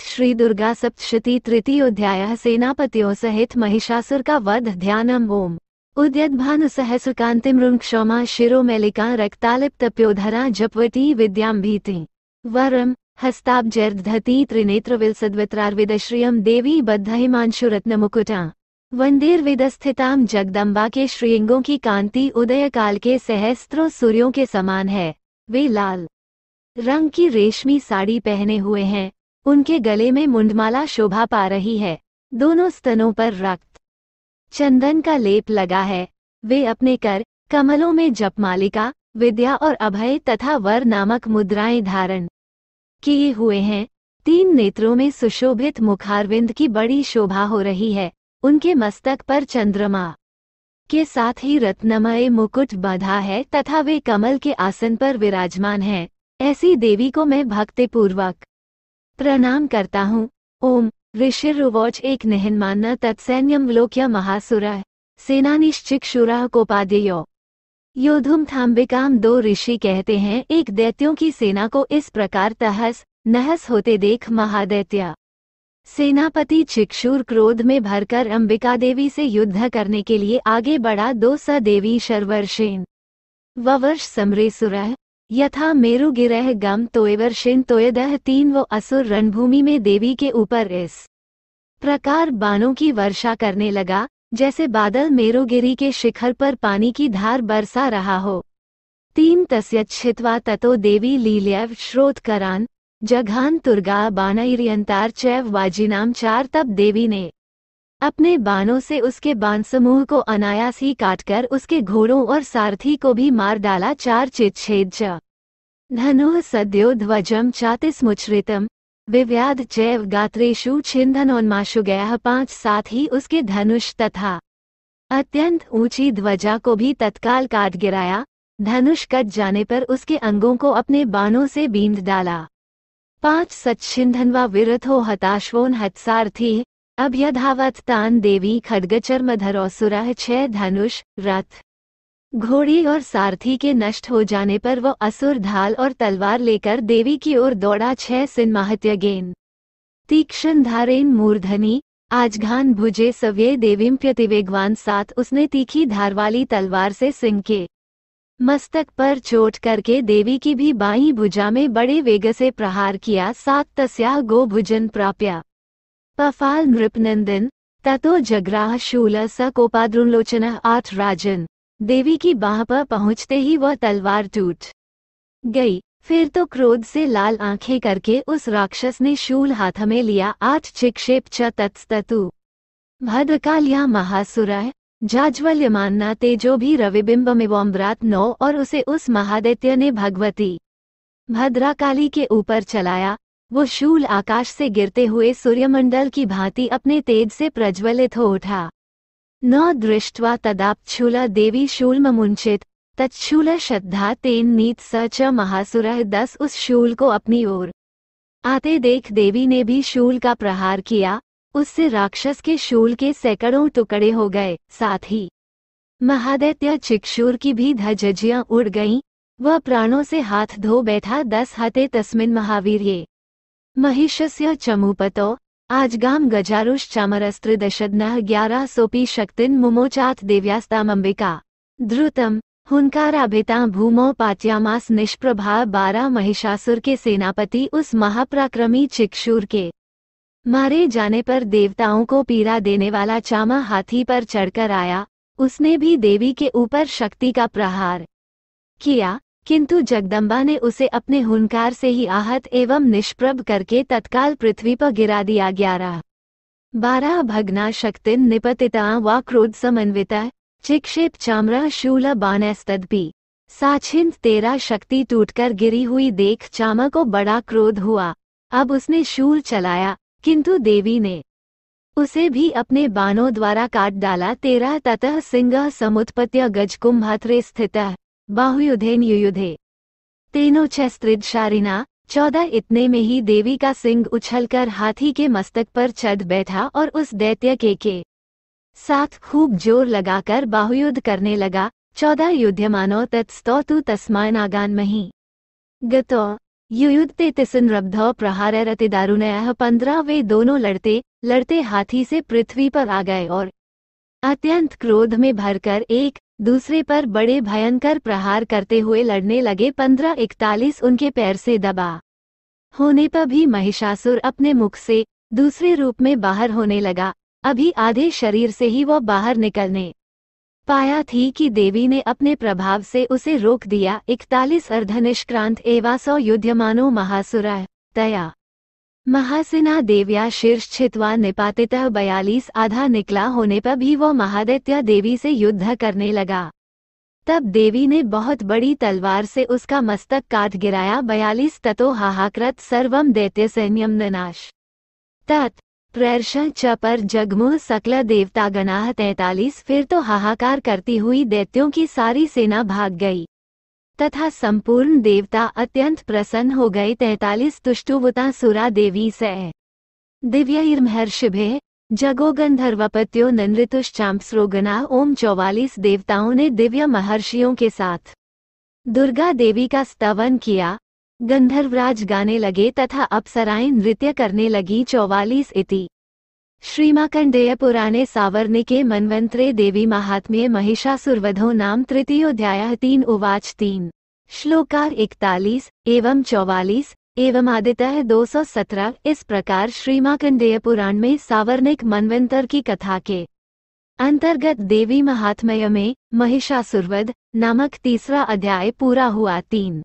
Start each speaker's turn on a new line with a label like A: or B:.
A: सप्त श्री दुर्गा सप्तशती अध्याय सेनापतियों सहित महिषासुर का वध ध्यानम ओम शिरो सहसुकांतिमृक्षमा रक्तालिप तप्योधरा जपवती विद्याम्भीति वरम हस्ताब्जैर्धती श्रियम देवी बद्ध बद्धहिमांशुरत्नमुकुटा विदस्थिताम जगदम्बा के श्रीअंगों की कांति उदय काल के सहस्त्रो सूर्यों के समान है वे लाल रंग की रेशमी साड़ी पहने हुए हैं उनके गले में मुंडमाला शोभा पा रही है दोनों स्तनों पर रक्त चंदन का लेप लगा है वे अपने कर कमलों में जपमालिका विद्या और अभय तथा वर नामक मुद्राएं धारण किए हुए हैं तीन नेत्रों में सुशोभित मुखारविंद की बड़ी शोभा हो रही है उनके मस्तक पर चंद्रमा के साथ ही रत्नमय मुकुट बाधा है तथा वे कमल के आसन पर विराजमान हैं ऐसी देवी को मैं भक्तिपूर्वक प्रणाम करता हूँ ओम ऋषि रुवौच एक मानना तत्सैन्यम लोक्य महासुराय सेनानिश्चिक्षुरा कोपादेयो योधुम थाम्बिकाम दो ऋषि कहते हैं एक दैत्यों की सेना को इस प्रकार तहस नहस होते देख महादैत्या सेनापति चिक्षूर क्रोध में भरकर अंबिका देवी से युद्ध करने के लिए आगे बढ़ा दो स देवी शर्वर्षेन ववर्ष सुरह यथा मेरु गिरह गम तोयवर शिन तोयदह तीन वो असुर रणभूमि में देवी के ऊपर इस प्रकार बाणों की वर्षा करने लगा जैसे बादल मेरुगिरी के शिखर पर पानी की धार बरसा रहा हो तीन तस्यच्छित्वा ततो देवी लीलैव श्रोत करान जघान तुर्गा बाणाइरियंतार चैव वाजिनाम चार तब देवी ने अपने बाणों से उसके समूह को अनायास ही काटकर उसके घोड़ों और सारथी को भी मार डाला चार चिच्छेद धनु सद्यो ध्वजम चातिस्मुचरितम विव्याध जैव गात्रेशु छिंदनोन्माशु गया पांच साथ ही उसके धनुष तथा अत्यंत ऊंची ध्वजा को भी तत्काल काट गिराया धनुष कट जाने पर उसके अंगों को अपने बाणों से बींद डाला पांच सच्छिंधनवा विरथो हताशवोन हत्सारथी अभ्यधावत तान देवी खडगचर्मधरोसुराह छह धनुष रथ घोड़ी और सारथी के नष्ट हो जाने पर वह असुर ढाल और तलवार लेकर देवी की ओर दौड़ा छह सिन महत्यगेन तीक्ष्ण धारेन मूर्धनी आजघान भुजे प्यति वेगवान साथ उसने तीखी धार वाली तलवार से सिंह के मस्तक पर चोट करके देवी की भी बाई भुजा में बड़े वेग से प्रहार किया सात तस्या गो भुजन प्राप्या पफाल नृपनंदन ततो जग्राह शूल स कोपाद्रुलोचन आठ राजन देवी की बाह पर पहुंचते ही वह तलवार टूट गई फिर तो क्रोध से लाल आंखें करके उस राक्षस ने शूल हाथ में लिया आठ चिक्षेप च तत्स्तु भद्रकाल महासुरय महासुर जाज्वल्यमानना तेजो भी रविबिंब वोम्रात नौ और उसे उस महादित्य ने भगवती भद्राकाली के ऊपर चलाया वो शूल आकाश से गिरते हुए सूर्यमंडल की भांति अपने तेज से प्रज्वलित हो उठा न दृष्टवा तदापच्छूल देवी शूल मुंचित तत्शूल श्रद्धा तेन नीत स च महासुरह दस उस शूल को अपनी ओर आते देख देवी ने भी शूल का प्रहार किया उससे राक्षस के शूल के सैकड़ों टुकड़े हो गए साथ ही महादैत्य चिक्षूर की भी धजजियां उड़ गईं वह प्राणों से हाथ धो बैठा दस हते तस्मिन महावीर महिषस्य चमुपतो आजगाम गजारुष दशदना ग्यारह सोपी शक्तिन मुमोचाथ देव्यास्तामंबिका ध्रुतम हुनकाराभिता भूमो पात्यामास निष्प्रभा बारह महिषासुर के सेनापति उस महाप्राक्रमी चिक्षूर के मारे जाने पर देवताओं को पीड़ा देने वाला चामा हाथी पर चढ़कर आया उसने भी देवी के ऊपर शक्ति का प्रहार किया किंतु जगदम्बा ने उसे अपने हुनकार से ही आहत एवं निष्प्रभ करके तत्काल पृथ्वी पर गिरा दिया ग्यारह बारह भगना शक्ति निपतिता व क्रोध समन्वित चिक्षेप चामरा शूल बाणस्तदपि साछिन तेरा शक्ति टूटकर गिरी हुई देख चामा को बड़ा क्रोध हुआ अब उसने शूल चलाया किंतु देवी ने उसे भी अपने बाणों द्वारा काट डाला तेरा ततः सिंह समुत्पत्य कुंभात्र स्थित बाहुयुधेन युयुधे तीनों छस्त्रिद शारिना चौदह इतने में ही देवी का सिंह उछलकर हाथी के मस्तक पर चढ़ बैठा और उस दैत्य के के साथ खूब जोर लगाकर बाहुयुद्ध करने लगा चौदह युद्धमानो तत्स्तौतु तस्मान आगान मही गतो युयुद्धते तिसन रब्धौ प्रहार रतिदारुणय पंद्रह वे दोनों लड़ते लड़ते हाथी से पृथ्वी पर आ गए और अत्यंत क्रोध में भरकर एक दूसरे पर बड़े भयंकर प्रहार करते हुए लड़ने लगे पंद्रह इकतालीस उनके पैर से दबा होने पर भी महिषासुर अपने मुख से दूसरे रूप में बाहर होने लगा अभी आधे शरीर से ही वह बाहर निकलने पाया थी कि देवी ने अपने प्रभाव से उसे रोक दिया इकतालीस अर्धनिष्क्रांत एवासो युद्धमानो महासुरा तया महासेना देव्या शीर्ष छित्वा निपातित बयालीस आधा निकला होने पर भी वो महादित्य देवी से युद्ध करने लगा तब देवी ने बहुत बड़ी तलवार से उसका मस्तक काट गिराया बयालीस ततो हाहाकृत सर्वम दैत्य सैन्यम निनाश तत् प्रर्श च पर जगमुह सकल देवता गणाह तैतालीस फिर तो हाहाकार करती हुई दैत्यों की सारी सेना भाग गई तथा संपूर्ण देवता अत्यंत प्रसन्न हो गए तैतालीस तुष्टुवता सुरा देवी से दिव्यर्महर्षिभे जगो गंधर्वपत्यो नृतुश्चाम्सरोगना ओम चौवालीस देवताओं ने दिव्य महर्षियों के साथ दुर्गा देवी का स्तवन किया गंधर्वराज गाने लगे तथा अप्सराएं नृत्य करने लगी चौवालीस इति श्रीमाकंडेय पुराणे सावर्णिके मन्वंतरे देवी महात्म्ये महिषासुरवधो नाम तृतीयोध्याय तीन उवाच तीन श्लोकार इकतालीस एवं चौवालीस एवं आदितः दो सौ सत्रह इस प्रकार श्रीमाकंडेय पुराण में सावर्णिक मन्वंतर की कथा के अंतर्गत देवी महात्म्य में महिषासुरवध नामक तीसरा अध्याय पूरा हुआ तीन